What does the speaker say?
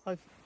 I've